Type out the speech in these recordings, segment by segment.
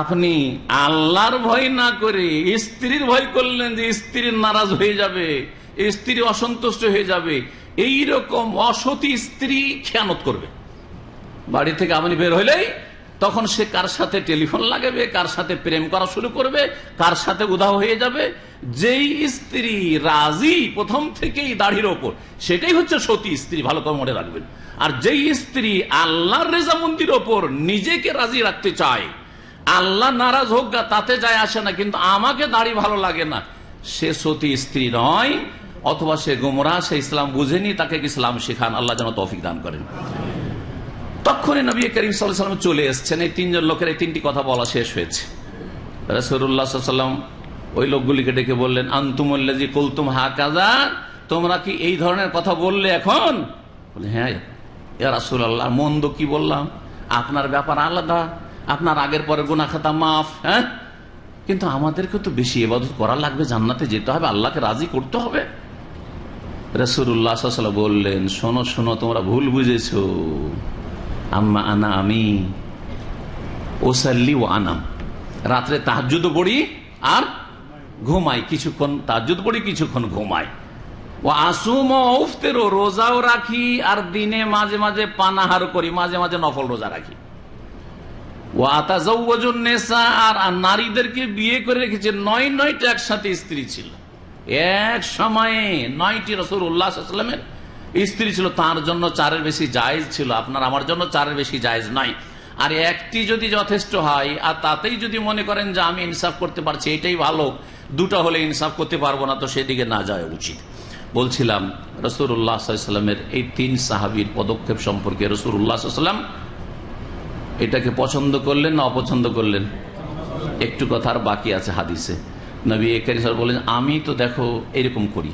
আপনি আল্লাহর ভয় না করে স্ত্রীর ভয় করলেন যে স্ত্রীর নারাজ হয়ে যাবে স্ত্রী অসন্তুষ্ট হয়ে যাবে এই রকম অসতী স্ত্রী খেয়ানত করবে বাড়ি থেকে আপনি বের হইলেই তখন সে কার সাথে টেলিফোন লাগাবে কার সাথে প্রেম করা শুরু করবে কার সাথে উধাও হয়ে যাবে যেই স্ত্রী রাজি প্রথম থেকেই দাড়ির ওপর সেটাই হচ্ছে সতী স্ত্রী ভালো করে মনে রাখবেন আর যেই স্ত্রী আল্লাহর মন্দির ওপর নিজেকে রাজি রাখতে চায় আল্লাহ নারাজ হোক তাতে যায় আসে না কিন্তু আমাকে দাড়ি ভালো লাগে না সে সতী স্ত্রী নয় অথবা সে গুমরা সে ইসলাম বুঝেনি তাকে ইসলাম শেখান আল্লাহ যেন তফিক দান করেন তখনই নবী করিম সাল্লাম চলে এসছেন এই তিনজন লোকের এই তিনটি কথা বলা শেষ হয়েছে রসুল্লাহাম ওই লোকগুলিকে ডেকে বললেন আন্তুমল্লাজি কলতুম হা কাজা তোমরা কি এই ধরনের কথা বললে এখন হ্যাঁ এ রাসুল আল্লাহ মন্দ কি বললাম আপনার ব্যাপার আলাদা আপনার আগের পরে গুনা খাতা মাফ হ্যাঁ কিন্তু আমাদেরকে তো বেশি এবাদত করা লাগবে জান্নাতে যেতে হবে আল্লাহকে রাজি করতে হবে রসুল্লাহ বললেন শোনো শোনো তোমরা ভুল বুঝেছো আম্মা আনা আমি ওসাল্লি ও আনাম রাত্রে তাহাজুদ পড়ি আর ঘুমাই কিছুক্ষণ তাহাজুদ পড়ি কিছুক্ষণ ঘুমাই ও আসুম ওফতেরও রোজাও রাখি আর দিনে মাঝে মাঝে পানাহার করি মাঝে মাঝে নফল রোজা রাখি ও আতাজনেসা আর নারীদেরকে বিয়ে করে রেখেছে নয় নয়টা একসাথে স্ত্রী ছিল এক সময়ে নয়টি রসুল উল্লাহামের স্ত্রী ছিল তার জন্য চারের বেশি জায়েজ ছিল আপনার আমার জন্য চারের বেশি জায়েজ নাই আর একটি যদি যথেষ্ট হয় আর তাতেই যদি মনে করেন যে আমি ইনসাফ করতে পারছি এটাই ভালো দুটা হলে ইনসাফ করতে পারবো না তো সেদিকে না যাওয়া উচিত বলছিলাম রসুল্লাহ সাল্লামের এই তিন সাহাবির পদক্ষেপ সম্পর্কে রসুল্লাহ এটাকে পছন্দ করলেন না অপছন্দ করলেন একটু কথা আর বাকি আছে হাদিসে নবী এক বলেন আমি তো দেখো এরকম করি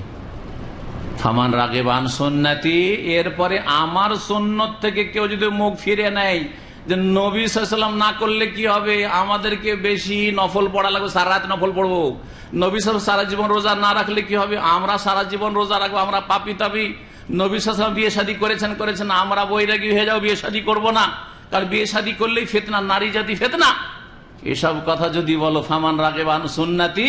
ফামান রাগেবান সন্ন্যাতি এরপরে আমার সন্ন্যত থেকে কেউ যদি মুখ ফিরে নেয় যে নবী সাল্লাম না করলে কি হবে আমাদেরকে বেশি নফল পড়া লাগবে সারা রাত নফল পড়বো নবী সাল সারা জীবন রোজা না রাখলে কি হবে আমরা সারা জীবন রোজা রাখবো আমরা পাপি তাপি নবী সাল্লাম বিয়ে শাদী করেছেন করেছেন আমরা বৈরাগী হয়ে যাও বিয়ে শাদী করবো না কারণ বিয়ে শাদী করলেই ফেতনা নারী জাতি ফেতনা এসব কথা যদি বলো ফামান রাগেবান সন্ন্যাতি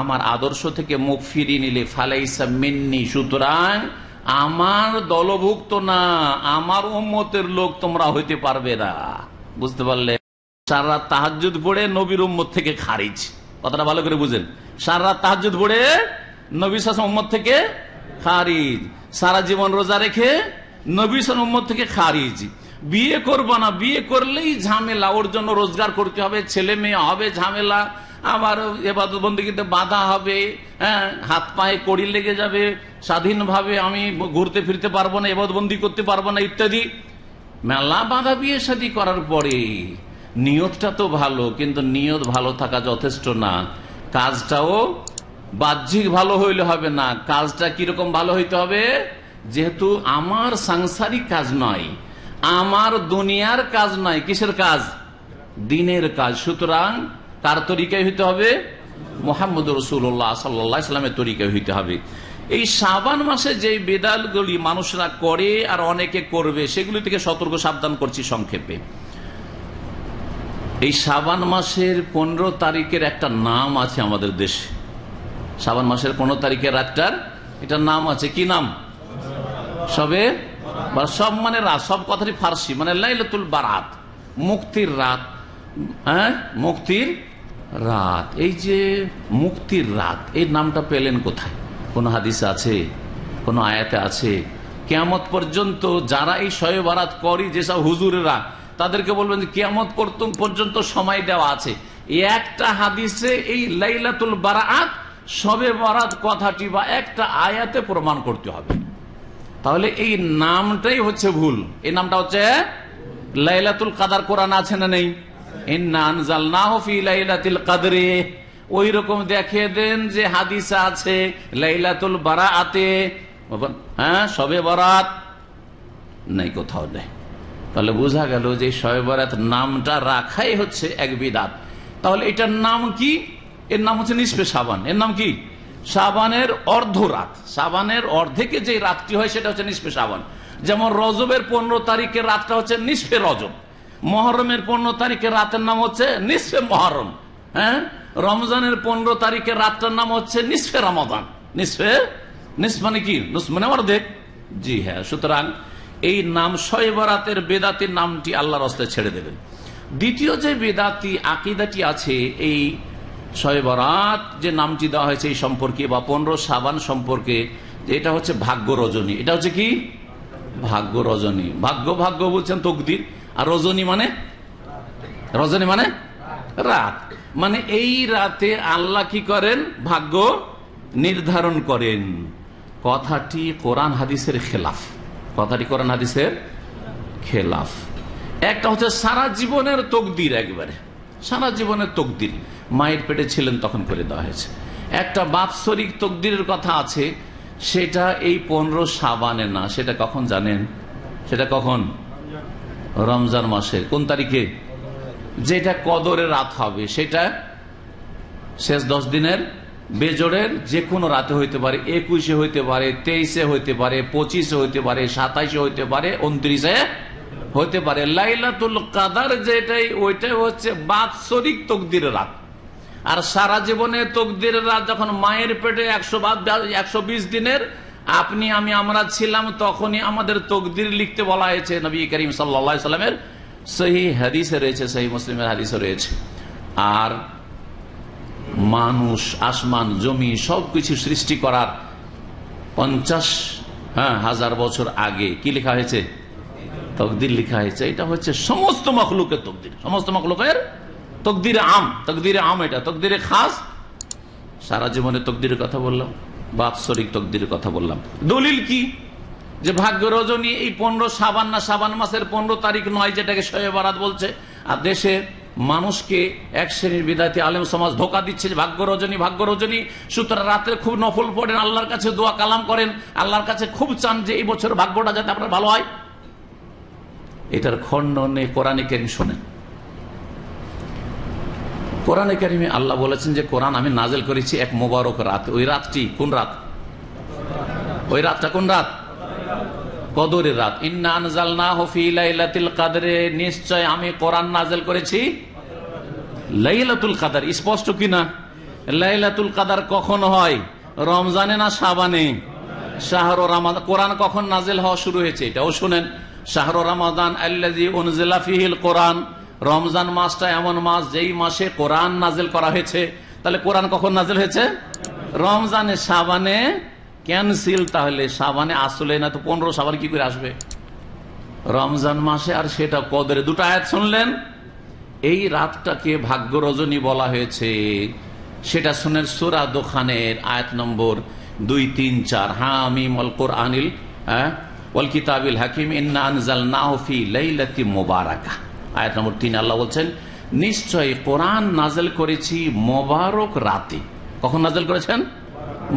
আমার আদর্শ থেকে মুখ ফিরিয়ে নিলে ফালাইসা মিন্নি সুতরাং আমার দলভুক্ত না আমার উম্মতের লোক তোমরা হইতে পারবে না বুঝতে পারলে সারা তাহাজুদ পড়ে নবীর উম্মত থেকে খারিজ কথাটা ভালো করে বুঝেন সারা তাহাজুদ পড়ে নবী শাসন উম্মত থেকে খারিজ সারা জীবন রোজা রেখে নবী শাসন উম্মত থেকে খারিজ বিয়ে করবো না বিয়ে করলেই ঝামেলা ওর জন্য রোজগার করতে হবে ছেলে মেয়ে হবে ঝামেলা আমার এবাদত কিন্তু বাধা হবে হ্যাঁ হাত পায়ে কড়ি লেগে যাবে স্বাধীনভাবে আমি ঘুরতে ফিরতে পারবো না এবাদত বন্দি করতে পারবো না ইত্যাদি মেলা বাধা বিয়ে শাদী করার পরে নিয়তটা তো ভালো কিন্তু নিয়ত ভালো থাকা যথেষ্ট না কাজটাও বাহ্যিক ভালো হইলে হবে না কাজটা কিরকম ভালো হইতে হবে যেহেতু আমার সাংসারিক কাজ নয় আমার দুনিয়ার কাজ নয় কিসের কাজ দিনের কাজ সুতরাং তার তরিকায় হইতে হবে মোহাম্মদ রসুল্লাহ সাল্লাহ ইসলামের তরিকায় হইতে হবে এই সাবান মাসে যে বেদালগুলি মানুষরা করে আর অনেকে করবে সেগুলি থেকে সতর্ক সাবধান করছি সংক্ষেপে এই সাবান মাসের পনেরো তারিখের একটা নাম আছে আমাদের দেশে সাবান মাসের পনেরো তারিখের রাতটার এটা নাম আছে কি নাম সবে সব মানে রাত সব কথাটি ফার্সি মানে লাইলাতুল বারাত মুক্তির রাত হ্যাঁ মুক্তির রাত এই যে মুক্তির রাত এই নামটা পেলেন কোথায় কোন হাদিস আছে কোন আয়াতে আছে কেয়ামত পর্যন্ত যারা এই শয়ে বারাত করি যেসব হুজুরেরা তাদেরকে বলবেন যে কেয়ামত পর্যন্ত সময় দেওয়া আছে একটা হাদিসে এই লাইলাতুল বারাত সবে বারাত কথাটি বা একটা আয়াতে প্রমাণ করতে হবে তাহলে এই নামটাই হচ্ছে ভুল এই নামটা হচ্ছে লাইলাতুল কাদার কোরআন আছে না নেই কাদরে ওই রকম দেখে দেন যে হাদিস আছে লাইলাতুল বারা আতে হ্যাঁ সবে বরাত নেই কোথাও নেই তাহলে বোঝা গেল যে সবে বরাত নামটা রাখাই হচ্ছে এক বিদাত তাহলে এটার নাম কি এর নাম হচ্ছে নিষ্পে সাবান এর নাম কি সাবানের অর্ধ রাত সাবানের অর্ধেকে যে রাতটি হয় সেটা হচ্ছে নিষ্পে সাবান যেমন রজবের পনেরো তারিখের রাতটা হচ্ছে নিষ্পে রজব মহরমের পনেরো তারিখের রাতের নাম হচ্ছে নিঃসে মহরম হ্যাঁ রমজানের পনেরো তারিখের রাতটার নাম হচ্ছে নিঃসে রমাদান নিঃসে নিস মানে কি মানে আমার দেখ জি হ্যাঁ সুতরাং এই নাম শয়েবরাতের বেদাতির নামটি আল্লাহর হস্তে ছেড়ে দেবেন দ্বিতীয় যে বেদাতি আকিদাটি আছে এই শয়েবরাত যে নামটি দেওয়া হয়েছে এই সম্পর্কে বা পনেরো সাবান সম্পর্কে এটা হচ্ছে ভাগ্য রজনী এটা হচ্ছে কি ভাগ্য রজনী ভাগ্য ভাগ্য বলছেন তকদির আর রজনী মানে রজনী মানে রাত মানে এই রাতে আল্লাহ কি করেন ভাগ্য নির্ধারণ করেন কথাটি কোরআন হাদিসের খেলাফ কথাটি কোরআন হাদিসের খেলাফ একটা হচ্ছে সারা জীবনের তকদির একবারে সারা জীবনের তকদির মায়ের পেটে ছিলেন তখন করে দেওয়া হয়েছে একটা বাৎসরিক তকদিরের কথা আছে সেটা এই পনেরো সাবানে না সেটা কখন জানেন সেটা কখন রমজান মাসের কোন তারিখে যেটা কদরের রাত হবে সেটা শেষ দশ দিনের বেজরের যে কোনো রাতে হইতে পারে একুশে হইতে পারে তেইশে হইতে পারে পঁচিশে হইতে পারে সাতাইশে হইতে পারে উনত্রিশে হইতে পারে লাইলাতুল কাদার যেটাই ওইটাই হচ্ছে বাৎসরিক তকদিরের রাত আর সারা জীবনে তকদিরের রাত যখন মায়ের পেটে একশো বাদ একশো দিনের আপনি আমি আমরা ছিলাম তখনই আমাদের তকদির লিখতে বলা হয়েছে নবী করিম সাল্লামের সহি হাদিসে রয়েছে সহি মুসলিমের হাদিসে রয়েছে আর মানুষ আসমান জমি সবকিছু সৃষ্টি করার পঞ্চাশ হ্যাঁ হাজার বছর আগে কি লেখা হয়েছে তকদির লেখা হয়েছে এটা হচ্ছে সমস্ত মখলুকের তকদির সমস্ত মখলুকের তকদির আম তকদির আম এটা তকদিরে খাস সারা জীবনে তকদিরের কথা বললাম বাৎসরিক তকদির কথা বললাম দলিল কি যে ভাগ্য রজনী এই পনেরো সাবান না সাবান মাসের পনেরো তারিখ নয় যেটাকে শয়ে বারাত বলছে আর দেশে মানুষকে এক শ্রেণীর বিদায়ী আলেম সমাজ ধোকা দিচ্ছে ভাগ্য রজনী ভাগ্য রজনী সুতরাং রাতে খুব নফল পড়েন আল্লাহর কাছে দোয়া কালাম করেন আল্লাহর কাছে খুব চান যে এই বছর ভাগ্যটা যাতে আপনার ভালো হয় এটার খণ্ডনে কোরআনে কেন শোনেন কোরআনে কারিমে আল্লাহ বলেছেন যে কোরআন আমি নাজেল করেছি এক মোবারক রাত ওই রাতটি কোন রাত ওই রাতটা কোন রাত কদরের রাত কাদরে নিশ্চয় আমি কোরআন নাজেল করেছি লাইলাতুল কাদার স্পষ্ট কিনা লাইলাতুল কাদার কখন হয় রমজানে না সাবানে শাহর রামাদান কোরআন কখন নাজেল হওয়া শুরু হয়েছে এটাও শুনেন শাহর রামাদান আল্লাহ কোরআন রমজান মাসটা এমন মাস যেই মাসে কোরআন নাজেল করা হয়েছে তাহলে কোরআন কখন নাজেল হয়েছে রমজানে সাবানে ক্যানসিল তাহলে সাবানে আসলে না তো পনেরো সাবান কি করে আসবে রমজান মাসে আর সেটা কদরে দুটো আয়াত শুনলেন এই রাতটাকে ভাগ্য রজনী বলা হয়েছে সেটা শুনেন সোরা দোকানের আয়াত নম্বর দুই তিন চার আমি অল আনিল হ্যাঁ ওল কিতাবিল হাকিম ইন্না আনজাল নাহফি লাইলাতি মোবারাকা আয়াত নম্বর তিন আল্লাহ বলছেন নিশ্চয় কোরআন নাজেল করেছি মোবারক রাতে কখন নাজেল করেছেন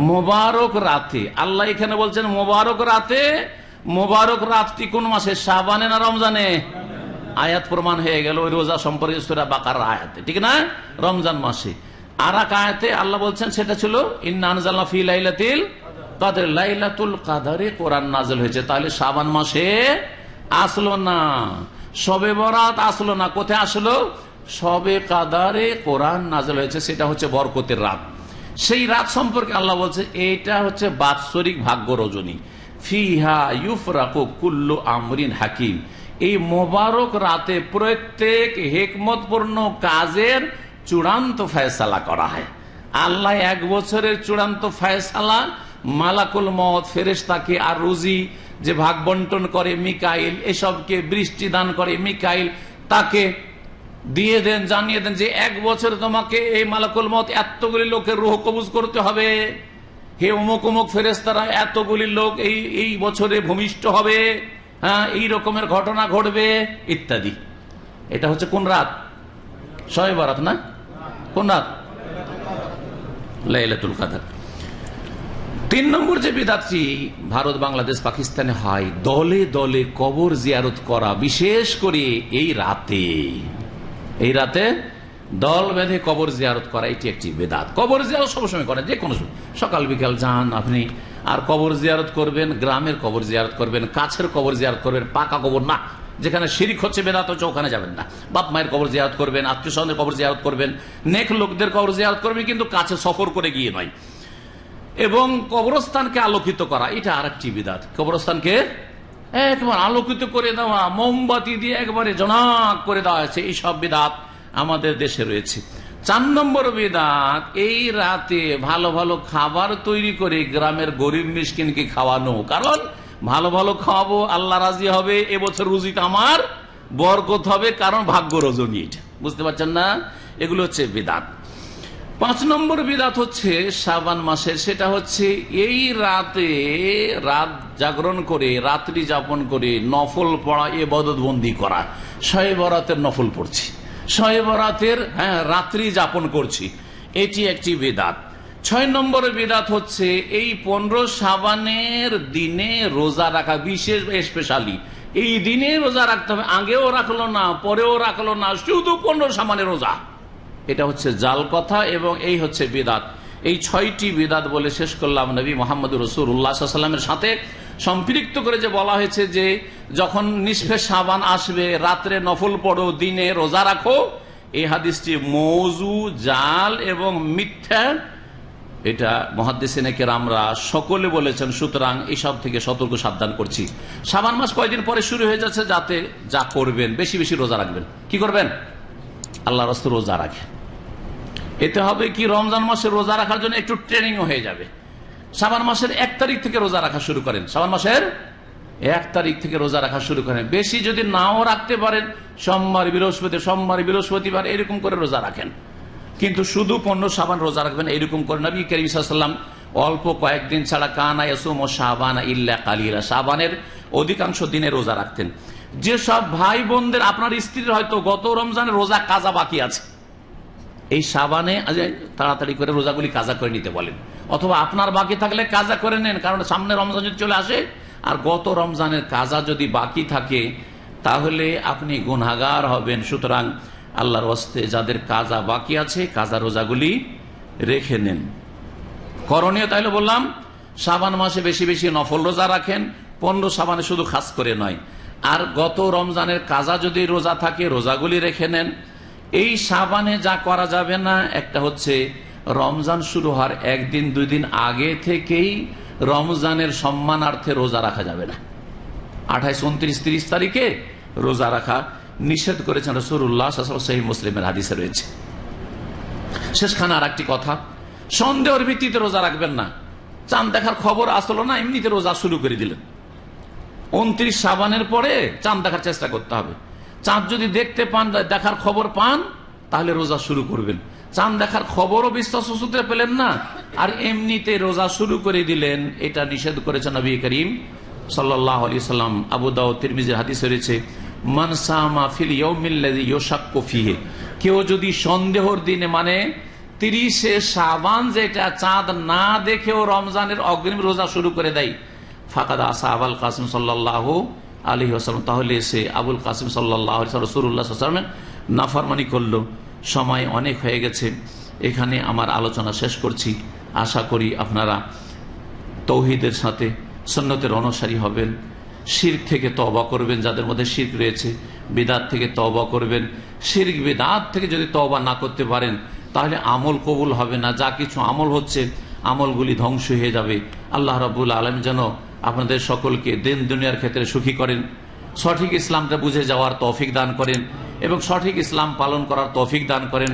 মোবারক রাতে আল্লাহ এখানে বলছেন মোবারক রাতে মোবারক রাতটি কোন মাসে সাবানে না রমজানে আয়াত প্রমাণ হয়ে গেল ওই রোজা সম্পর্কে সুরা বাকার আয়াতে ঠিক না রমজান মাসে আর এক আয়াতে আল্লাহ বলছেন সেটা ছিল লাইলাতিল কাদের লাইলাতুল কাদারে কোরআন নাজেল হয়েছে তাহলে সাবান মাসে আসলো না সবে বরাত আসলো না কোথায় আসলো সবে কাদারে কোরআন নাজল হয়েছে সেটা হচ্ছে বরকতের রাত সেই রাত সম্পর্কে আল্লাহ বলছে এটা হচ্ছে বাৎসরিক ভাগ্য রজনী ফিহা ইউফরাকু কুল্লু আমরিন হাকিম এই মোবারক রাতে প্রত্যেক হেকমতপূর্ণ কাজের চূড়ান্ত ফয়সালা করা হয় আল্লাহ এক বছরের চূড়ান্ত ফয়সালা মালাকুল মত ফেরেস্তাকে আর রুজি যে ভাগ বন্টন করে মিকাইল এসবকে বৃষ্টি দান করে মিকাইল তাকে দিয়ে দেন জানিয়ে দেন যে এক বছরে তোমাকে এই মালাকুল মত এতগুলি লোকের রোহ কবুজ করতে হবে হে অমুক অমুক ফেরেস্তারা এতগুলি লোক এই এই বছরে ভূমিষ্ঠ হবে হ্যাঁ এই রকমের ঘটনা ঘটবে ইত্যাদি এটা হচ্ছে কোন রাত শয়ে বারাত না কোন রাত লাইলাতুল কাদার তিন নম্বর যে বিদাতটি ভারত বাংলাদেশ পাকিস্তানে হয় দলে দলে কবর জিয়ারত করা বিশেষ করে এই রাতে এই রাতে দল বেঁধে কবর জিয়ারত করা এটি একটি বেদাত কবর জিয়ারত সবসময় করে যে কোনো সকাল বিকাল যান আপনি আর কবর জিয়ারত করবেন গ্রামের কবর জিয়ারত করবেন কাছের কবর জিয়ারত করবেন পাকা কবর না যেখানে শিরিক হচ্ছে বেদাত হচ্ছে ওখানে যাবেন না বাপ মায়ের কবর জিয়ারত করবেন আত্মীয় স্বজনের কবর জিয়ারত করবেন নেক লোকদের কবর জিয়ারত করবেন কিন্তু কাছে সফর করে গিয়ে নয় এবং কবরস্থানকে আলোকিত করা এটা আর একটি বিদাত কবরস্থানকে একবার আলোকিত করে দেওয়া মোমবাতি দিয়ে একবারে জনাক করে দেওয়া হয়েছে এইসব বিদাত আমাদের দেশে রয়েছে চার নম্বর বিদাত এই রাতে ভালো ভালো খাবার তৈরি করে গ্রামের গরিব মিসকিনকে খাওয়ানো কারণ ভালো ভালো খাওয়াবো আল্লাহ রাজি হবে এবছর রুজিত আমার বরকত হবে কারণ ভাগ্য রজনী এটা বুঝতে পারছেন না এগুলো হচ্ছে বেদাত পাঁচ নম্বর বিদাত হচ্ছে শাবান মাসের সেটা হচ্ছে এই রাতে রাত জাগরণ করে রাত্রি যাপন করে নফল পড়া এ বদতবন্দি করা শয়ে বরাতের নফল পড়ছি শয়ে বরাতের হ্যাঁ রাত্রি যাপন করছি এটি একটি বেদাত ছয় নম্বর বেদাত হচ্ছে এই পনেরো সাবানের দিনে রোজা রাখা বিশেষ স্পেশালি এই দিনে রোজা রাখতে হবে আগেও রাখলো না পরেও রাখলো না শুধু পনেরো সাবানের রোজা এটা হচ্ছে জাল কথা এবং এই হচ্ছে বেদাত এই ছয়টি বিদাত বলে শেষ করলাম নবী মোহাম্মদ রসুল উল্লাহামের সাথে সম্পৃক্ত করে যে বলা হয়েছে যে যখন নিষ্ফে সাবান আসবে রাত্রে নফল পড়ো দিনে রোজা রাখো এই হাদিসটি মৌজু জাল এবং মিথ্যা এটা মহাদেশে নাকি আমরা সকলে বলেছেন সুতরাং এইসব থেকে সতর্ক সাবধান করছি সাবান মাস কয়দিন পরে শুরু হয়ে যাচ্ছে যাতে যা করবেন বেশি বেশি রোজা রাখবেন কি করবেন আল্লাহ রস্ত রোজা রাখে এতে হবে কি রমজান মাসে রোজা রাখার জন্য একটু ট্রেনিংও হয়ে যাবে সাবান মাসের এক তারিখ থেকে রোজা রাখা শুরু করেন সাবান মাসের এক তারিখ থেকে রোজা রাখা শুরু করেন বেশি যদি নাও রাখতে পারেন সোমবার বৃহস্পতি সোমবার বৃহস্পতিবার এরকম করে রোজা রাখেন কিন্তু শুধু পণ্য সাবান রোজা রাখবেন এরকম করে নবী করিমসাল্লাম অল্প কয়েকদিন ছাড়া কানা ইসুম ও সাবান ইল্লা কালিরা সাবানের অধিকাংশ দিনে রোজা রাখতেন যে সব ভাই বোনদের আপনার স্ত্রীর হয়তো গত রমজানে রোজা কাজা বাকি আছে এই সাবানে তাড়াতাড়ি করে রোজাগুলি কাজা করে নিতে বলেন অথবা আপনার বাকি থাকলে কাজা করে নেন কারণ সামনে রমজান যদি চলে আসে আর গত রমজানের কাজা যদি বাকি থাকে তাহলে আপনি গুনাগার হবেন সুতরাং আল্লাহর হস্তে যাদের কাজা বাকি আছে কাজা রোজাগুলি রেখে নেন করণীয় তাইলে বললাম সাবান মাসে বেশি বেশি নফল রোজা রাখেন পনেরো সাবানে শুধু খাস করে নয় আর গত রমজানের কাজা যদি রোজা থাকে রোজাগুলি রেখে নেন এই সাবানে যা করা যাবে না একটা হচ্ছে রমজান শুরু হওয়ার একদিন দুই দিন আগে থেকেই রমজানের সম্মানার্থে রোজা রাখা যাবে না আঠাইশ উনত্রিশ তিরিশ তারিখে রোজা রাখা নিষেধ করেছেন রসুল্লাহ সাহি মুসলিমের হাদিসে রয়েছে শেষখানে আর একটি কথা সন্দেহের ভিত্তিতে রোজা রাখবেন না চাঁদ দেখার খবর আসলো না এমনিতে রোজা শুরু করে দিলেন উনত্রিশ সাবানের পরে চাঁদ দেখার চেষ্টা করতে হবে চাঁদ যদি দেখতে পান দেখার খবর পান তাহলে রোজা শুরু করবেন চাঁদ দেখার খবরও বিশ্বাস সূত্রে পেলেন না আর এমনিতে রোজা শুরু করে দিলেন এটা নিষেধ করেছেন নবী করিম সাল্লাম আবু দাও তিরমিজের হাদিস রয়েছে কেউ যদি সন্দেহর দিনে মানে তিরিশে সাবান যেটা চাঁদ না দেখেও রমজানের অগ্রিম রোজা শুরু করে দেয় ফাকাদ আসা আবুল কাসিম সাল্লাহ আলী আসসালাম তাহলে সে আবুল কাসিম সাল্লাহ রসুল্লাহ আসলামের নাফারমানি করলো সময় অনেক হয়ে গেছে এখানে আমার আলোচনা শেষ করছি আশা করি আপনারা তৌহিদের সাথে সন্ন্যতের অনুসারী হবেন শির থেকে তবা করবেন যাদের মধ্যে শির্ক রয়েছে বেদাত থেকে তবা করবেন শির্ক বেদাত থেকে যদি তবা না করতে পারেন তাহলে আমল কবুল হবে না যা কিছু আমল হচ্ছে আমলগুলি ধ্বংস হয়ে যাবে আল্লাহ রবুল আলম যেন আপনাদের সকলকে দিন দুনিয়ার ক্ষেত্রে সুখী করেন সঠিক ইসলামটা বুঝে যাওয়ার তৌফিক দান করেন এবং সঠিক ইসলাম পালন করার তৌফিক দান করেন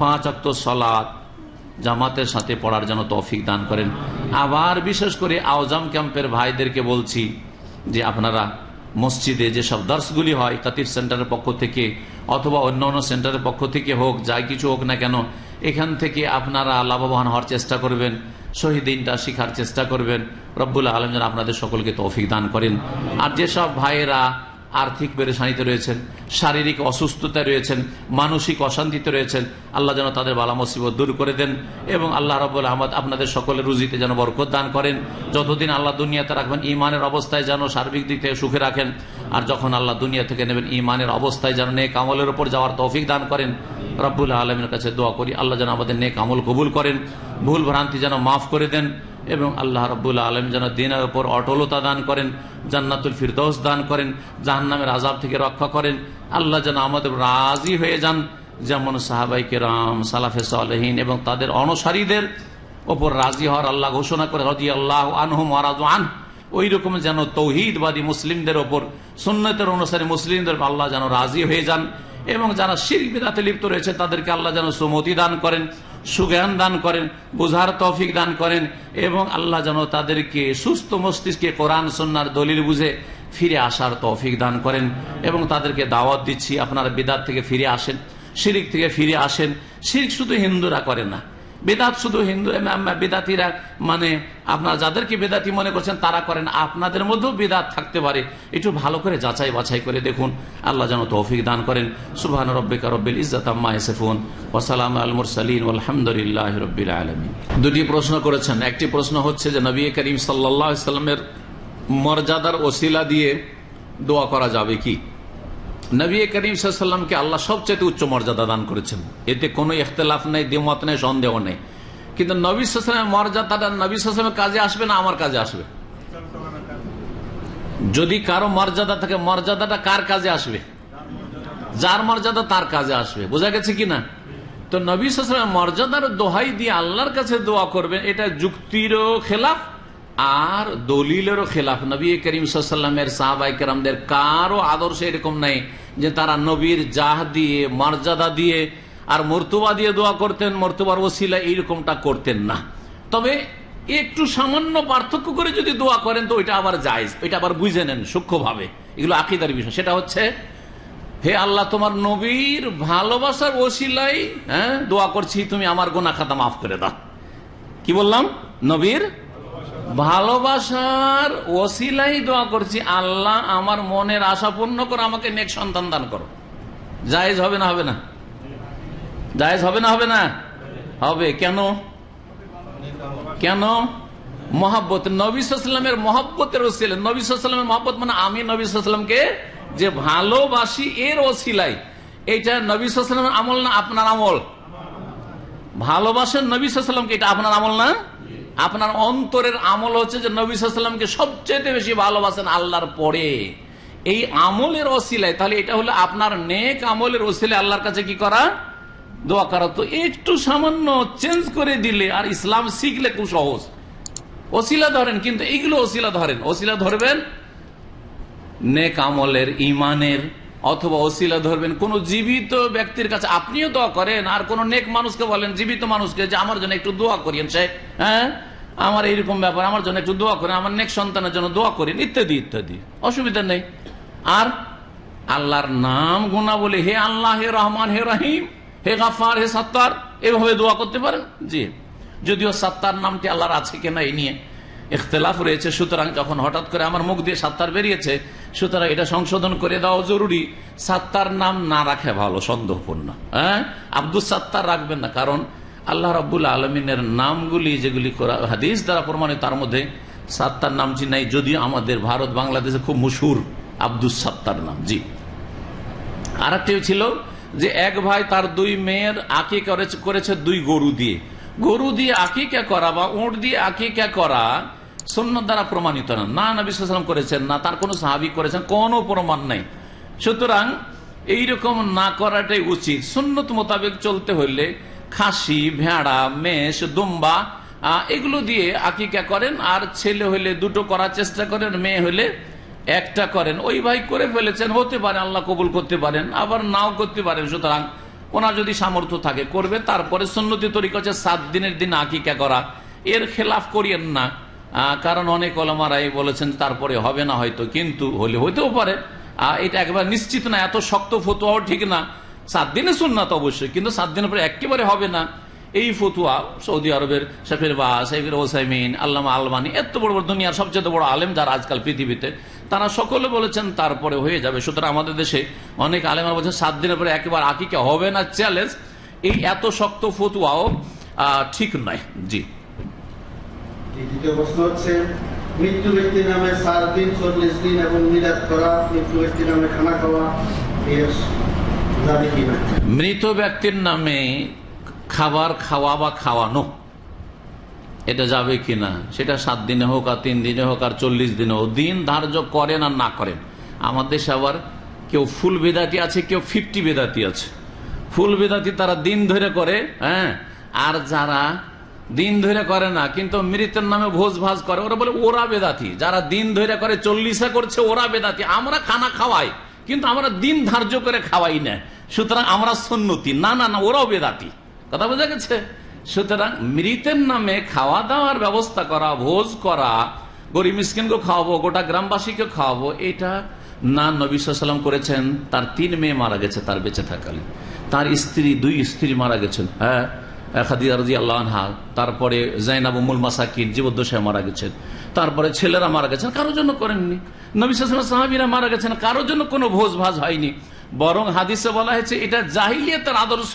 পাঁচ অক্ত সলাদ জামাতের সাথে পড়ার যেন তৌফিক দান করেন আবার বিশেষ করে আওজাম ক্যাম্পের ভাইদেরকে বলছি যে আপনারা মসজিদে যেসব দর্শগুলি হয় কাতিফ সেন্টারের পক্ষ থেকে অথবা অন্য অন্য সেন্টারের পক্ষ থেকে হোক যাই কিছু হোক না কেন এখান থেকে আপনারা লাভবান হওয়ার চেষ্টা করবেন শহীদ দিনটা শিখার চেষ্টা করবেন রব্বুল আলম যেন আপনাদের সকলকে তৌফিক দান করেন আর যেসব ভাইয়েরা আর্থিক পেরেশানিতে রয়েছেন শারীরিক অসুস্থতায় রয়েছেন মানসিক অশান্তিতে রয়েছেন আল্লাহ যেন তাদের বালা মুসিবত দূর করে দেন এবং আল্লাহ রব্বুল আহমদ আপনাদের সকলের রুজিতে যেন বরকত দান করেন যতদিন আল্লাহ দুনিয়াতে রাখবেন ইমানের অবস্থায় যেন সার্বিক দিক থেকে সুখে রাখেন আর যখন আল্লাহ দুনিয়া থেকে নেবেন ইমানের অবস্থায় যেন নেক আমলের ওপর যাওয়ার তৌফিক দান করেন রব্বুল আলমের কাছে দোয়া করি আল্লাহ যেন আমাদের নেক আমল কবুল করেন ভুল ভ্রান্তি যেন মাফ করে দেন এবং আল্লাহ রব্বুল আলম যেন দিনের ওপর অটলতা দান করেন জান্নাতুল ফিরদৌস দান করেন জাহান্নামের আজাব থেকে রক্ষা করেন আল্লাহ যেন আমাদের রাজি হয়ে যান যেমন সাহাবাই কেরাম সালাফে সালহীন এবং তাদের অনসারীদের ওপর রাজি হওয়ার আল্লাহ ঘোষণা করে হজি আল্লাহ আনহু মহারাজ আন ওই রকম যেন তৌহিদবাদী মুসলিমদের ওপর সুন্নতের অনুসারী মুসলিমদের আল্লাহ যেন রাজি হয়ে যান এবং যারা শির লিপ্ত রয়েছে তাদেরকে আল্লাহ যেন সুমতি দান করেন সুজ্ঞান দান করেন বুঝার তফিক দান করেন এবং আল্লাহ যেন তাদেরকে সুস্থ মস্তিষ্কে কোরআন সন্ন্যার দলিল বুঝে ফিরে আসার তফিক দান করেন এবং তাদেরকে দাওয়াত দিচ্ছি আপনারা বিদার থেকে ফিরে আসেন শিরিক থেকে ফিরে আসেন শিরিক শুধু হিন্দুরা করে না বেদাত শুধু হিন্দু বেদাতিরা মানে আপনারা যাদেরকে বেদাতি মনে করছেন তারা করেন আপনাদের মধ্যেও বেদাত থাকতে পারে একটু ভালো করে যাচাই বাছাই করে দেখুন আল্লাহ যেন তৌফিক দান করেন সুবাহ রব্বিকা রব্বিল ইজাতাম্মা ওসালাম আলমুর সালিন আলহামদুলিল্লাহ রব্বিল আলমী দুটি প্রশ্ন করেছেন একটি প্রশ্ন হচ্ছে যে নবী করিম সাল্লা ইসলামের মর্যাদার ওসিলা দিয়ে দোয়া করা যাবে কি নবী করিম সাল্লামকে আল্লাহ সবচেয়ে উচ্চ মর্যাদা দান করেছেন এতে কোনো ইখতলাফ নেই দিমত নেই সন্দেহ নেই কিন্তু নবী সালামের মর্যাদাটা নবী সালামের কাজে আসবে না আমার কাজে আসবে যদি কারো মর্যাদা থাকে মর্যাদাটা কার কাজে আসবে যার মর্যাদা তার কাজে আসবে বোঝা গেছে কিনা তো নবী সালামের মর্যাদার দোহাই দিয়ে আল্লাহর কাছে দোয়া করবেন এটা যুক্তিরও খেলাফ আর দলিলেরও খেলাফ নবী করিম সাল্লামের সাহাবাই কারামদের কারো আদর্শ এরকম নাই যে তারা নবীর জাহ দিয়ে মর্যাদা দিয়ে আর মর্তুবা দিয়ে দোয়া করতেন মর্তুবার ওসিলা এইরকমটা করতেন না তবে একটু সামান্য পার্থক্য করে যদি দোয়া করেন তো ওইটা আবার জায়জ ওইটা আবার বুঝে নেন সূক্ষ্মভাবে এগুলো আকিদার বিষয় সেটা হচ্ছে হে আল্লাহ তোমার নবীর ভালোবাসার ওসিলাই হ্যাঁ দোয়া করছি তুমি আমার গোনা খাতা মাফ করে দাও কি বললাম নবীর ভালোবাসার ওসিলাই দোয়া করছি আল্লাহ আমার মনের আশা পূর্ণ করে আমাকে নেক সন্তান দান করো জায়জ হবে না হবে না জায়জ হবে না হবে না হবে কেন কেন মহাব্বত নবীলামের মহাব্বতের ওসিলা নবীলামের মহাব্বত মানে আমি নবিসামকে যে ভালোবাসি এর ওসিলাই এইটা নবিসামের আমল না আপনার আমল ভালোবাসেন নবিসামকে এটা আপনার আমল না আপনার অন্তরের আমল হচ্ছে যে নবী সবচেয়ে বেশি ভালোবাসেন আল্লাহর পরে এই আমলের অসিলায় তাহলে এটা হলো আপনার নেক আমলের অসিলায় আল্লাহর কাছে কি করা দোয়া করা তো একটু সামান্য চেঞ্জ করে দিলে আর ইসলাম শিখলে খুব সহজ অশিলা ধরেন কিন্তু এইগুলো অসিলা ধরেন অসিলা ধরবেন নেক আমলের ইমানের অথবা অসিলা ধরবেন কোন জীবিত ব্যক্তির কাছে আপনিও দোয়া করেন আর কোন নেক মানুষকে বলেন জীবিত মানুষকে যে আমার জন্য একটু দোয়া করিয়েন সে হ্যাঁ আমার এইরকম ব্যাপার আমার জন্য একটু দোয়া করেন আমার নেক্সট সন্তানের জন্য দোয়া করেন ইত্যাদি ইত্যাদি অসুবিধা নেই আর আল্লাহর নাম গুণা বলে হে আল্লাহ হে রহমান হে রাহিম হে গাফার হে সত্তার এভাবে দোয়া করতে পারেন জি যদিও সত্তার নামটি আল্লাহর আছে কিনা এই নিয়ে ইখতলাফ রয়েছে সুতরাং যখন হঠাৎ করে আমার মুখ দিয়ে সাত্তার বেরিয়েছে সুতরাং এটা সংশোধন করে দেওয়া জরুরি সাত্তার নাম না রাখে ভালো সন্দেহপূর্ণ হ্যাঁ আব্দুল সাত্তার রাখবেন না কারণ আল্লাহ রাবুল আলমিনের নামগুলি যেগুলি হাদিস দ্বারা প্রমাণিত তার মধ্যে সাত্তার নাম নাই যদিও আমাদের ভারত বাংলাদেশে খুব মশুর আব্দুস সাত্তার নাম জি আর ছিল যে এক ভাই তার দুই মেয়ের আকি করেছে দুই গরু দিয়ে গরু দিয়ে কে করা বা উঁট দিয়ে কে করা শূন্য দ্বারা প্রমাণিত না না বিশ্লেষণ করেছেন না তার কোনো সাহাবি করেছেন কোনো প্রমাণ নাই সুতরাং এইরকম না করাটাই উচিত সুন্নত মোতাবেক চলতে হলে খাসি ভেড়া মেষ দুম্বা এগুলো দিয়ে আকিকা করেন আর ছেলে হলে দুটো করার চেষ্টা করেন মেয়ে হলে একটা করেন ওই ভাই করে ফেলেছেন হতে পারে আল্লাহ কবুল করতে পারেন আবার নাও করতে পারেন সুতরাং ওনার যদি সামর্থ্য থাকে করবে তারপরে সন্ন্যতি তরিক হচ্ছে সাত দিনের দিন আকিকা করা এর খেলাফ করিয়েন না কারণ অনেক অলমারাই বলেছেন তারপরে হবে না হয়তো কিন্তু হলে হতেও পারে এটা একবার নিশ্চিত না এত শক্ত ফতুয়াও ঠিক না সাত দিনে তো অবশ্যই কিন্তু সাত দিনের পরে একেবারে হবে না এই ফতুয়া সৌদি আরবের শেফির বা শেফের ওসাইমিন আল্লামা আলমানি এত বড় বড় দুনিয়ার সবচেয়ে বড় আলেম যারা আজকাল পৃথিবীতে তারা সকলে বলেছেন তারপরে হয়ে যাবে সুতরাং আমাদের দেশে অনেক আলেমার বলছেন সাত দিনের পরে একেবারে আকিকে হবে না চ্যালেঞ্জ এই এত শক্ত ফতুয়াও ঠিক নয় জি দ্বিতীয় প্রশ্ন হচ্ছে মৃত্যু ব্যক্তির নামে সাত দিন চল্লিশ দিন এবং মিলাদ করা মৃত্যু ব্যক্তির নামে খানা খাওয়া মৃত ব্যক্তির নামে খাবার খাওয়া বা খাওয়ানো এটা যাবে কিনা সেটা সাত দিনে হোক আর তিন দিনে হোক আর চল্লিশ দিনে হোক দিন ধার্য করেন আর না করেন আমাদের দেশে আবার কেউ ফুল বেদাতি আছে কেউ ফিফটি বেদাতি আছে ফুল বেদাতি তারা দিন ধরে করে হ্যাঁ আর যারা দিন ধরে করে না কিন্তু মৃতের নামে ভোজ ভাজ করে ওরা বলে ওরা বেদাতি যারা দিন ধরে করে চল্লিশে করছে ওরা বেদাতি আমরা খানা খাওয়াই কিন্তু আমরা দিন ধার্য করে খাওয়াই না সুতরাং আমরা সন্ন্যতি না না না ওরাও বেদাতি কথা বোঝা গেছে সুতরাং মৃতের নামে খাওয়া দাওয়ার ব্যবস্থা করা ভোজ করা গরিব মিসকিনকে খাওয়াবো গোটা গ্রামবাসীকে খাওয়াবো এটা না নবীলাম করেছেন তার তিন মেয়ে মারা গেছে তার বেঁচে থাকালে তার স্ত্রী দুই স্ত্রী মারা গেছেন হ্যাঁ তারপরে জাইনাবুল মাসাকির জীবদ্দশায় মারা গেছেন তারপরে ছেলেরা মারা গেছেন কারোর জন্য করেননি নবিসের সাহাবিরা মারা গেছেন কারোর জন্য কোনো ভোজ ভাজ হয়নি বরং হাদিসে বলা হয়েছে এটা জাহিলিয়তের আদর্শ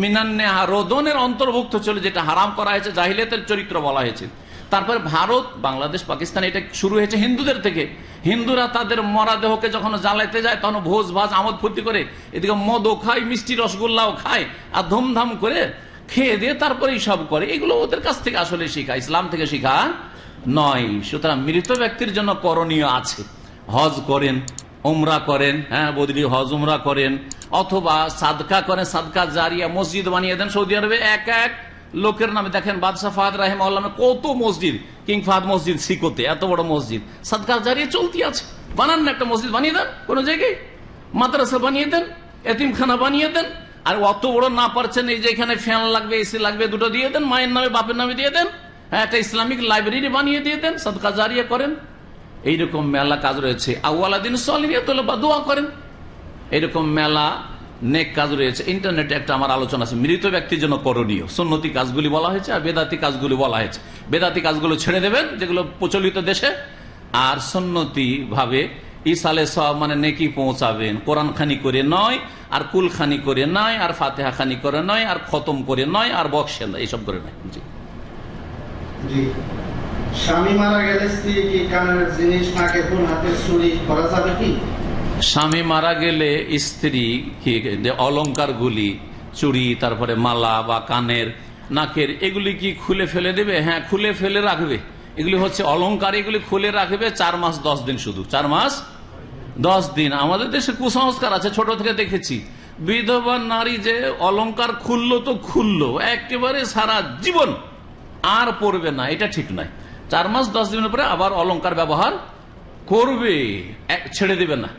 মিনান্নে রোদনের অন্তর্ভুক্ত ছিল যেটা হারাম করা হয়েছে জাহিলিয়াতের চরিত্র বলা হয়েছে তারপর ভারত বাংলাদেশ পাকিস্তান এটা শুরু হয়েছে হিন্দুদের থেকে হিন্দুরা তাদের মরাদেহকে যখন জ্বালাইতে যায় তখন ভোজ ভাজ আমোদ ফুর্তি করে এদিকে মদও খায় মিষ্টি রসগোল্লাও খায় আর ধুমধাম করে খেয়ে দিয়ে তারপরে সব করে এগুলো ওদের কাছ থেকে আসলে শিখা ইসলাম থেকে শিখা নয় সুতরাং মৃত ব্যক্তির জন্য করণীয় আছে হজ করেন ওমরা করেন হ্যাঁ বদলি হজ উমরা করেন অথবা সাদকা করেন সাদকা জারিয়া মসজিদ বানিয়ে দেন সৌদি আরবে এক এক লোকের নামে দেখেন বাদশাহ ফাহাদ রাহেম আল্লাহ কত মসজিদ কিং ফাহাদ মসজিদ সিকোতে এত বড় মসজিদ সাদকা জারিয়া চলতি আছে বানান না একটা মসজিদ বানিয়ে দেন কোনো জায়গায় মাদ্রাসা বানিয়ে দেন এতিমখানা বানিয়ে দেন আর অত বড় না পারছেন এই যে এখানে ফ্যান লাগবে এসি লাগবে দুটো দিয়ে দেন মায়ের নামে বাপের নামে দিয়ে দেন হ্যাঁ একটা ইসলামিক লাইব্রেরি বানিয়ে দিয়ে দেন সদকা জারিয়া করেন এইরকম মেলা কাজ রয়েছে আউ্লাদিন বা দোয়া করেন এরকম মেলা নেক কাজ রয়েছে ইন্টারনেটে একটা আমার আলোচনা আছে মৃত ব্যক্তির জন্য করণীয় সুন্নতি কাজগুলি বলা হয়েছে আর বেদাতি কাজগুলি বলা হয়েছে বেদাতি কাজগুলো ছেড়ে দেবেন যেগুলো প্রচলিত দেশে আর সুন্নতি ভাবে ইসালে সব মানে নেকি পৌঁছাবেন কোরআন খানি করে নয় আর কুলখানি করে নয় আর ফাতেহা খানি করে নয় আর খতম করে নয় আর নয় এইসব করে নয় জি স্বামী মারা গেলে স্ত্রী কি কানের জিনিস নাকে কোন হাতে চুরি করা যাবে কি স্বামী মারা গেলে স্ত্রী কি চুরি তারপরে মালা বা কানের নাকের এগুলি কি খুলে ফেলে দেবে হ্যাঁ খুলে ফেলে রাখবে এগুলি হচ্ছে অলঙ্কার এগুলি খুলে রাখবে চার মাস দশ দিন শুধু চার মাস দশ দিন আমাদের দেশে কুসংস্কার আছে ছোট থেকে দেখেছি বিধবা নারী যে অলঙ্কার খুললো তো খুললো একেবারে সারা জীবন আর পরবে না এটা ঠিক নয় চার মাস দশ দিনের পরে আবার অলঙ্কার ব্যবহার করবে ছেড়ে দেবে না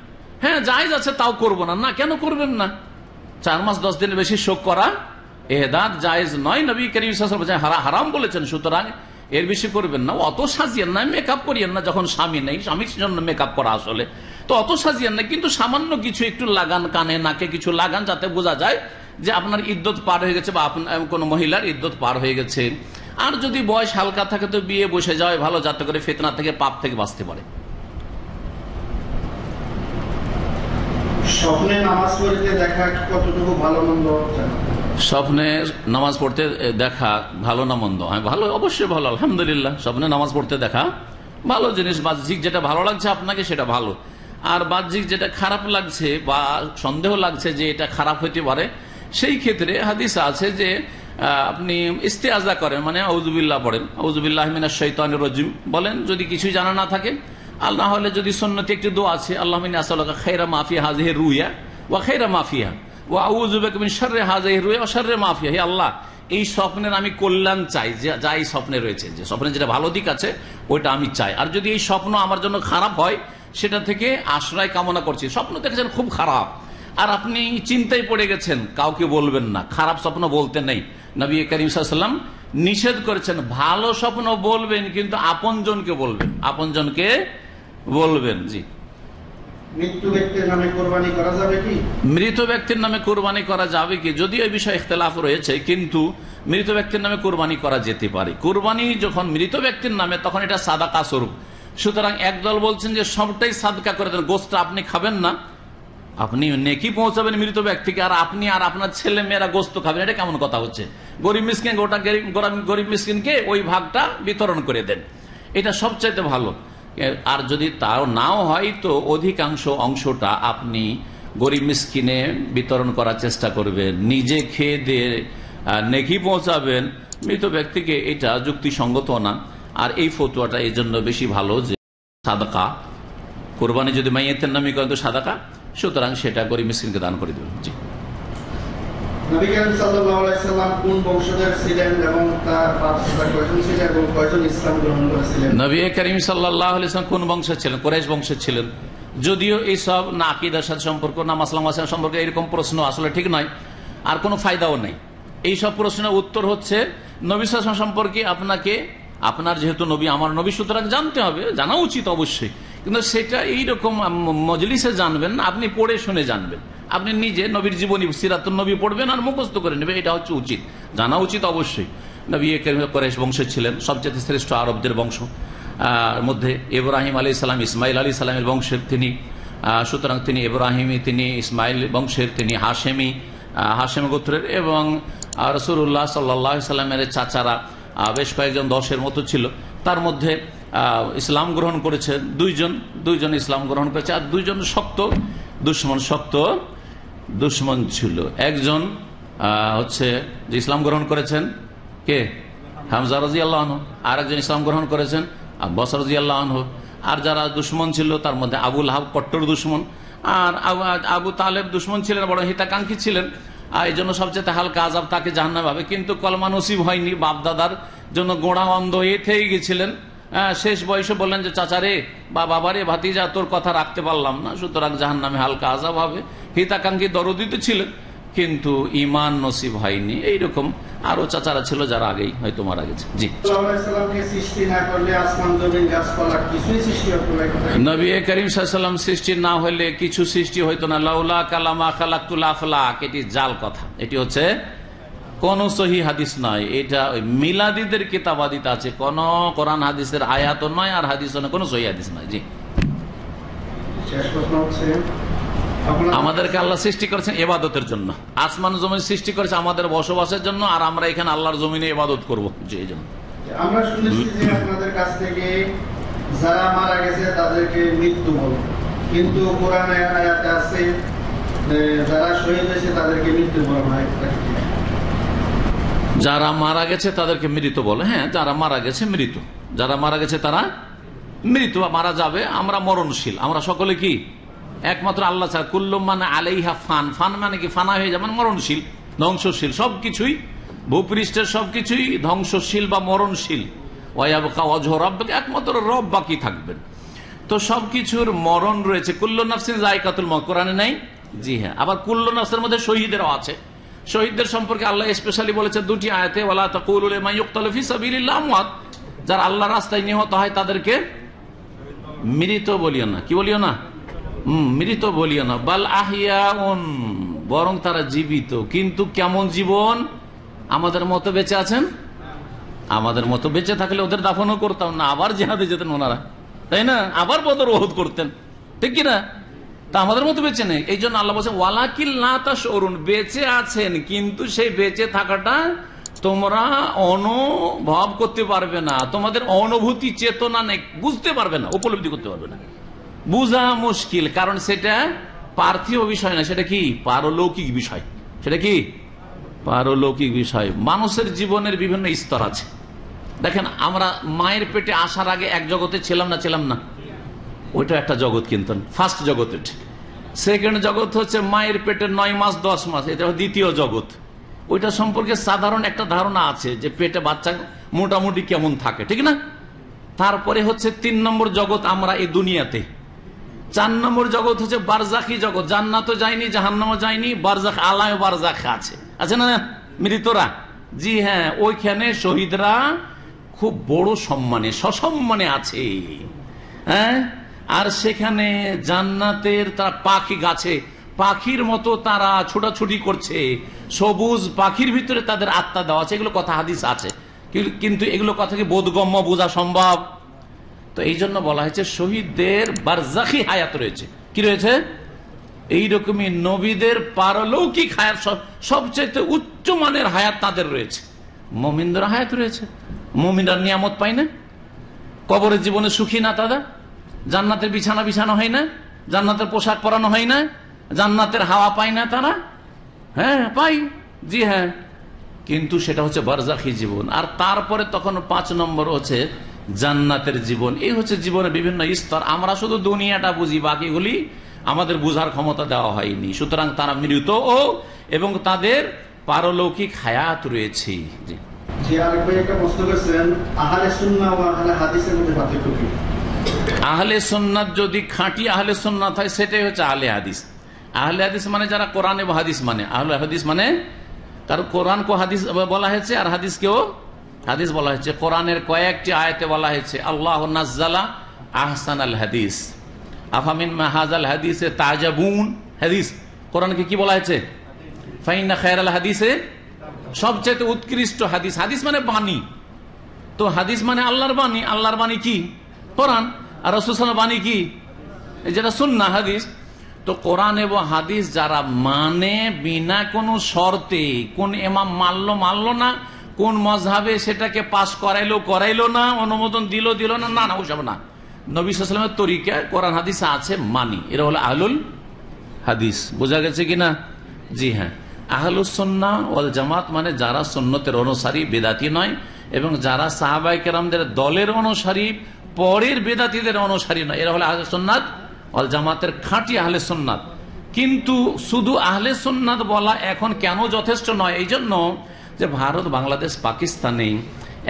হ্যাঁ যাই যাচ্ছে তাও করব না না কেন করবেন না চার মাস দশ দিনের বেশি শোক করা এহদাদ জায়েজ নয় নবী করিম হারা হারাম বলেছেন সুতরাং এর বেশি করবেন না অত সাজিয়েন না মেকআপ করিয়েন না যখন স্বামী নেই স্বামীর জন্য মেকআপ করা আসলে তো অত সাজিয়েন না কিন্তু সামান্য কিছু একটু লাগান কানে নাকে কিছু লাগান যাতে বোঝা যায় যে আপনার ইদ্যত পার হয়ে গেছে বা আপনার কোনো মহিলার ইদ্যত পার হয়ে গেছে আর যদি বয়স হালকা থাকে তো বিয়ে বসে যাওয়া ভালো যাতে করে ফেতনা থেকে পাপ থেকে বাঁচতে পারে স্বপ্নে নামাজ পড়তে দেখা ভালো মন্দ না মন্দ হ্যাঁ ভালো অবশ্যই ভালো আলহামদুলিল্লাহ স্বপ্নে নামাজ পড়তে দেখা ভালো জিনিস বাহ্যিক যেটা ভালো লাগছে আপনাকে সেটা ভালো আর বাহ্যিক যেটা খারাপ লাগছে বা সন্দেহ লাগছে যে এটা খারাপ হতে পারে সেই ক্ষেত্রে হাদিসা আছে যে আপনি ইস্তে আজা করেন মানে আউজুবিল্লাহ পড়েন আউজুবিল্লাহ মিনা শৈতান রজিম বলেন যদি কিছু জানা না থাকে আল্লাহ হলে যদি সন্ন্যতি একটি দোয়া আছে আল্লাহ মিনা আসলাকা খেরা মাফিয়া হাজে রুইয়া ওয়া খেরা মাফিয়া ও আউজুবেক সর্রে হাজে রুইয়া ও সর্রে মাফিয়া হে আল্লাহ এই স্বপ্নের আমি কল্যাণ চাই যে যা এই স্বপ্নে রয়েছে যে স্বপ্নে যেটা ভালো দিক আছে ওইটা আমি চাই আর যদি এই স্বপ্ন আমার জন্য খারাপ হয় সেটা থেকে আশ্রয় কামনা করছি স্বপ্ন দেখেছেন খুব খারাপ আর আপনি চিন্তায় পড়ে গেছেন কাউকে বলবেন না খারাপ স্বপ্ন বলতে নেই নবী করিম সাল্লাম নিষেধ করেছেন ভালো স্বপ্ন বলবেন কিন্তু আপন জনকে বলবেন আপন জনকে বলবেন জি মৃত্যু ব্যক্তির নামে কোরবানি করা যাবে কি মৃত ব্যক্তির নামে কোরবানি করা যাবে কি যদিও এই বিষয়ে ইখতলাফ রয়েছে কিন্তু মৃত ব্যক্তির নামে কোরবানি করা যেতে পারে কোরবানি যখন মৃত ব্যক্তির নামে তখন এটা সাদাকা স্বরূপ সুতরাং একদল বলছেন যে সবটাই সাদকা করে দেন গোস্ত আপনি খাবেন না আপনি নেকি পৌঁছাবেন মৃত ব্যক্তিকে আর আপনি আর আপনার ছেলে মেয়েরা গোস্ত খাবেন এটা কেমন কথা হচ্ছে গরিব মিসকিন গোটা গরিব মিসকিনকে ওই ভাগটা বিতরণ করে দেন এটা সবচাইতে ভালো আর যদি তাও নাও হয় তো অধিকাংশ অংশটা আপনি গরিব মিসকিনে বিতরণ করার চেষ্টা করবেন নিজে খেয়ে দিয়ে নেকি পৌঁছাবেন মৃত ব্যক্তিকে এটা যুক্তিসঙ্গত না আর এই ফতুয়াটা এই জন্য বেশি ভালো যে সাদাকা কোরবানি যদি মাইয়ের নামে করেন তো সাদাকা সুতরাং সেটা গরিব মিসকিনকে দান করে দেবেন জি নবী করিম সাল্লাল্লাহু আলাইহি সাল্লাম কোন বংশধর ছিলেন এবং তার বাপদাদা কয়জন ছিলেন এবং কয়জন ইসলাম গ্রহণ করেছিলেন নবী করিম সাল্লাল্লাহু আলাইহি সাল্লাম কোন বংশ ছিলেন কুরাইশ বংশ ছিলেন যদিও এই সব না আকিদার সাথে সম্পর্ক না মাসলাম মাসান সম্পর্কে এরকম প্রশ্ন আসলে ঠিক নয় আর কোনো ফায়দাও নেই এই সব প্রশ্নের উত্তর হচ্ছে নবী শাসন সম্পর্কে আপনাকে আপনার যেহেতু নবী আমার নবী সুতরাং জানতে হবে জানা উচিত অবশ্যই কিন্তু সেটা এইরকম মজলিসে জানবেন না আপনি পড়ে শুনে জানবেন আপনি নিজে নবীর জীবনী সিরাত নবী পড়বেন আর মুখস্থ করে নেবেন এটা হচ্ছে উচিত জানা উচিত অবশ্যই নবী করেশ বংশের ছিলেন সবচেয়ে শ্রেষ্ঠ আরবদের বংশ মধ্যে ইব্রাহিম আলী ইসলাম ইসমাইল আলী ইসলামের বংশের তিনি সুতরাং তিনি ইব্রাহিমী তিনি ইসমাইল বংশের তিনি হাশেমি হাশেম গোত্রের এবং রসুল্লাহ সাল্লাহ সাল্লামের চাচারা বেশ কয়েকজন দশের মতো ছিল তার মধ্যে ইসলাম গ্রহণ করেছে দুইজন দুইজন ইসলাম গ্রহণ করেছে আর দুইজন শক্ত দুশ্মন শক্ত দুশ্মন ছিল একজন হচ্ছে যে ইসলাম গ্রহণ করেছেন কে হামজা রাজি আল্লাহ আর একজন ইসলাম গ্রহণ করেছেন আব্বাস রাজি আল্লাহ আর যারা দুশ্মন ছিল তার মধ্যে আবুল হাব কট্টর দুশ্মন আর আবু তালেব দুশ্মন ছিলেন বড় হিতাকাঙ্ক্ষী ছিলেন আর এই জন্য সবচেয়ে হালকা আজাব তাকে জাহান্নাম হবে কিন্তু কলমা নসিব হয়নি বাপদাদার জন্য গোড়া অন্ধ এ থেকে গেছিলেন হ্যাঁ, শেষ বয়সে বললেন যে চাচারে বা বাবারে ভাতিজা তোর কথা রাখতে পারলাম না সুতরাং জাহান নামে হালকা আজাব হবে হিতাকাঙ্ক্ষী দরদিতে ছিলেন কিন্তু ইমান নসিব হয়নি এইরকম আরো চাচারা ছিল যারা আগেই হয়তো মারা গেছে জি নবী করিম সাল্লাম সৃষ্টি না হলে কিছু সৃষ্টি হইতো না লাউলা কালামা খালাক্তুল আফলাক এটি জাল কথা এটি হচ্ছে কোন সহি হাদিস নয় এটা ওই মিলাদিদের কিতাবাদিতে আছে কোন কোরআন হাদিসের আয়াত নয় আর হাদিস নয় কোন সহি হাদিস নয় জি আমাদেরকে আল্লাহ সৃষ্টি করেছেন এবাদতের জন্য আসমান জমিন সৃষ্টি করেছে আমাদের বসবাসের জন্য আর আমরা এখানে আল্লাহর জমিনে এবাদত করবো যে এই জন্য আমরা শুনেছি যে আপনাদের কাছ থেকে যারা মারা গেছে তাদেরকে মৃত্যু কিন্তু কোরআন আয়াতে আছে যারা শহীদ হয়েছে তাদেরকে মৃত্যু হয় যারা মারা গেছে তাদেরকে মৃত বলে হ্যাঁ যারা মারা গেছে মৃত যারা মারা গেছে তারা মৃত বা মারা যাবে আমরা মরণশীল আমরা সকলে কি একমাত্র আল্লাহ ছাড়া কুল্ল মানে আলাইহা ফান ফান মানে কি ফানা হয়ে যাবে মরণশীল ধ্বংসশীল সবকিছুই ভূপৃষ্ঠের সবকিছুই ধ্বংসশীল বা মরণশীল একমাত্র রব বাকি থাকবেন তো সবকিছুর মরণ রয়েছে কুল্লু নাফসিন জায়কাতুল মকরানে নাই জি হ্যাঁ আবার কুল্লু মধ্যে শহীদেরও আছে শহীদদের সম্পর্কে আল্লাহ স্পেশালি বলেছে দুটি আয়তে ওয়ালা তাকুলুল মাইয়ুক্তালফি যারা আল্লাহ রাস্তায় নিহত হয় তাদেরকে মৃত বলিও না কি বলিও না মৃত বলিও না বাল আহিয়া বরং তারা জীবিত কিন্তু কেমন জীবন আমাদের মতো বেঁচে আছেন আমাদের মতো বেঁচে থাকলে ওদের দাফনও করতাম না আবার জেহাদে যেতেন ওনারা তাই না আবার বদর ওহদ করতেন ঠিক কিনা তা আমাদের মতো বেঁচে নেই এই জন্য আল্লাহ বলছেন ওয়ালাকিল না তা সরুন বেঁচে আছেন কিন্তু সেই বেঁচে থাকাটা তোমরা অনুভব করতে পারবে না তোমাদের অনুভূতি চেতনা নেই বুঝতে পারবে না উপলব্ধি করতে পারবে না বুঝা মুশকিল কারণ সেটা পার্থিব বিষয় না সেটা কি পারলৌকিক বিষয় সেটা কি পারলৌকিক বিষয় মানুষের জীবনের বিভিন্ন স্তর আছে দেখেন আমরা মায়ের পেটে আসার আগে এক জগতে ছিলাম না ছিলাম না ওইটা একটা জগৎ কিন্তু ফার্স্ট জগতে সেকেন্ড জগৎ হচ্ছে মায়ের পেটে নয় মাস দশ মাস এটা দ্বিতীয় জগৎ ওইটা সম্পর্কে সাধারণ একটা ধারণা আছে যে পেটে বাচ্চা মোটামুটি কেমন থাকে ঠিক না তারপরে হচ্ছে তিন নম্বর জগৎ আমরা এই দুনিয়াতে চার নম্বর জগৎ হচ্ছে বারজাখি জগৎ জান্নাতও যায়নি জাহান্নামা যায়নি বারজাখ আলায় বারজাখ আছে আছে না মৃতরা জি হ্যাঁ ওইখানে শহীদরা খুব বড় সম্মানে সসম্মানে আছে হ্যাঁ আর সেখানে জান্নাতের তারা পাখি গাছে পাখির মতো তারা ছোটাছুটি করছে সবুজ পাখির ভিতরে তাদের আত্মা দেওয়া আছে এগুলো কথা হাদিস আছে কিন্তু এগুলো কথাকে বোধগম্য বোঝা সম্ভব তো এই জন্য বলা হয়েছে শহীদদের বারজাখি হায়াত রয়েছে কি রয়েছে এইরকমই নবীদের পারলৌকিক হায়াত সবচেয়ে উচ্চ মানের হায়াত তাদের রয়েছে মমিন্দর হায়াত রয়েছে মমিনরা নিয়ামত পায় না কবরের জীবনে সুখী না তাদের জান্নাতের বিছানা বিছানো হয় না জান্নাতের পোশাক পরানো হয় না জান্নাতের হাওয়া পায় না তারা হ্যাঁ পাই জি হ্যাঁ কিন্তু সেটা হচ্ছে বারজাখি জীবন আর তারপরে তখন পাঁচ নম্বর হচ্ছে জান্নাতের জীবন এই হচ্ছে জীবনের বিভিন্ন স্তর আমরা শুধু দুনিয়াটা বুঝি বাকিগুলি আমাদের বুঝার ক্ষমতা দেওয়া হয়নি সুতরাং তারা মৃত ও এবং তাদের পারলৌকিক হায়াত রয়েছে জি আরেক ভাই একটা প্রশ্ন আহারে হাদিসের মধ্যে পার্থক্য আহলে সন্ন্যাত যদি খাঁটি আহলে সন্ন্যাত হয় সেটাই হচ্ছে আহলে হাদিস আহলে হাদিস মানে যারা কোরআন এবং হাদিস মানে আহলে হাদিস মানে তার কোরআন কো হাদিস বলা হয়েছে আর হাদিস কেও হাদিস বলা হয়েছে কোরআনের কয়েকটি আয়াতে বলা হয়েছে আল্লাহ নাজালা আহসান আল হাদিস আফামিন মাহাজ আল হাদিসে তাজাবুন হাদিস কোরআনকে কি বলা হয়েছে ফাইনা খায়ের আল হাদিসে সবচেয়ে উৎকৃষ্ট হাদিস হাদিস মানে বাণী তো হাদিস মানে আল্লাহর বাণী আল্লাহর বাণী কি কোরআন আর রসুলের বাণী কি যেটা না হাদিস তো কোরআন এবং হাদিস যারা মানে বিনা কোনো শর্তে কোন এমাম মানল মানল না কোন মজাবে সেটাকে পাশ করাইলো করাইলো না অনুমোদন দিল দিল না না না ওসব না নবী তরিকা কোরআন হাদিস আছে মানি এরা হলো আহলুল হাদিস বোঝা গেছে কিনা জি হ্যাঁ আহলুসন্না ওল জামাত মানে যারা সন্ন্যতের অনুসারী বেদাতি নয় এবং যারা সাহাবাই কেরামদের দলের অনুসারী পরের বেদাতিদের অনুসারী নয় এরা হলো আহলে সোননাথ অল জামাতের খাঁটি আহলে সোননাথ কিন্তু শুধু আহলে সোননাথ বলা এখন কেন যথেষ্ট নয় এই জন্য যে ভারত বাংলাদেশ পাকিস্তানে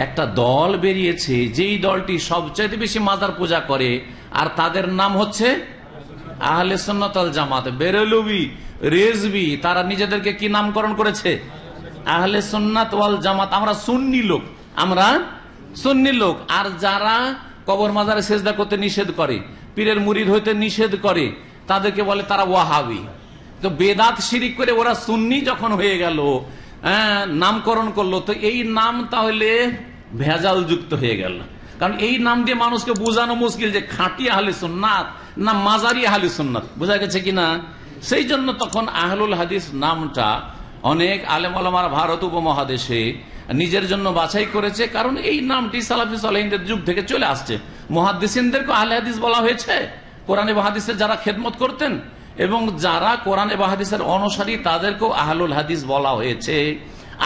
একটা দল বেরিয়েছে যেই দলটি সবচেয়ে বেশি মাদার পূজা করে আর তাদের নাম হচ্ছে আহলে আল জামাত বেরেলুবি রেজবি তারা নিজেদেরকে কি নামকরণ করেছে আহলে সন্ন্যাত ওয়াল জামাত আমরা সুন্নি লোক আমরা সুন্নি লোক আর যারা কবর মাজারে সেজদা করতে নিষেধ করে পীরের মুড়ির হইতে নিষেধ করে তাদেরকে বলে তারা ওয়াহাবি তো বেদাত শিরিক করে ওরা সুন্নি যখন হয়ে গেল হ্যাঁ, নামকরণ করলো তো এই নাম তাহলে ভেজাল যুক্ত হয়ে গেল কারণ এই নাম দিয়ে মানুষকে বোঝানো মুশকিল যে খাঁটি আহলে সুন্নাত না মাজারি আহলে সুন্নাত বোঝা গেছে কিনা সেই জন্য তখন আহলুল হাদিস নামটা অনেক আলেম আলমার ভারত উপমহাদেশে নিজের জন্য বাছাই করেছে কারণ এই নামটি সালাফি সালাহিনের যুগ থেকে চলে আসছে মহাদিসিনদেরকে আহলে হাদিস বলা হয়েছে কোরআন বাহাদিসের যারা খেদমত করতেন এবং যারা কোরআন বাহাদিসের অনুসারী তাদেরকেও আহলুল হাদিস বলা হয়েছে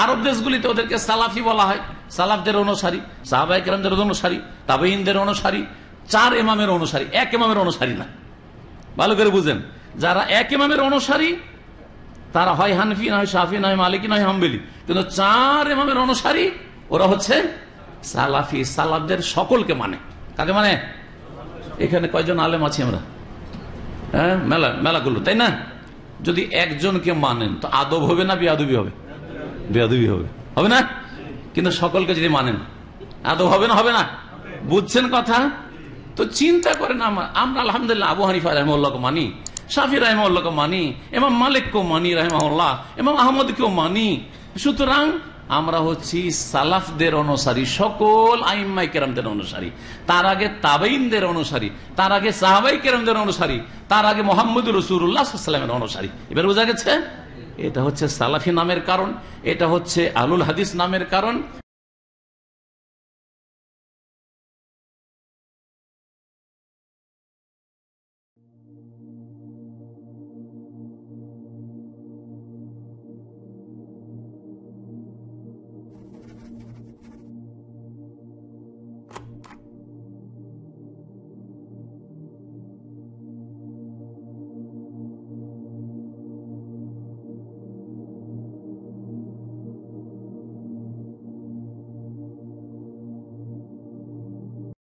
আরব দেশগুলিতে ওদেরকে সালাফি বলা হয় সালাফদের অনুসারী সাহাবাইকরামদের অনুসারী তাবেহিনদের অনুসারী চার এমামের অনুসারী এক এমামের অনুসারী না ভালো করে বুঝেন যারা এক এমামের অনুসারী তারা হয় হানফি নয় সাফি নয় মালিকি নয় হাম্বেলি কিন্তু চার এমামের অনুসারী ওরা হচ্ছে সালাফি সালাফদের সকলকে মানে কাকে মানে এখানে কয়জন আলেম আছি আমরা হ্যাঁ মেলা মেলাগুলো তাই না যদি একজনকে মানেন তো আদব হবে না বিয়াদবি হবে বিয়াদবি হবে হবে না কিন্তু সকলকে যদি মানেন আদব হবে না হবে না বুঝছেন কথা তো চিন্তা করেন আমরা আলহামদুলিল্লাহ আবু হানিফা রহমুল্লাহকে মানি শাফি রাহেমাকে মানি এমাম মালিককেও মানি রাহেমাল্লাহ এমাম আহমদকেও মানি সুতরাং আমরা হচ্ছি সালাফদের অনুসারী সকল আইম্মাই কেরামদের অনুসারী তার আগে তাবাইনদের অনুসারী তার আগে সাহাবাই কেরামদের অনুসারী তার আগে মোহাম্মদ রসুরামের অনুসারী এবার বোঝা গেছে এটা হচ্ছে সালাফি নামের কারণ এটা হচ্ছে আলুল হাদিস নামের কারণ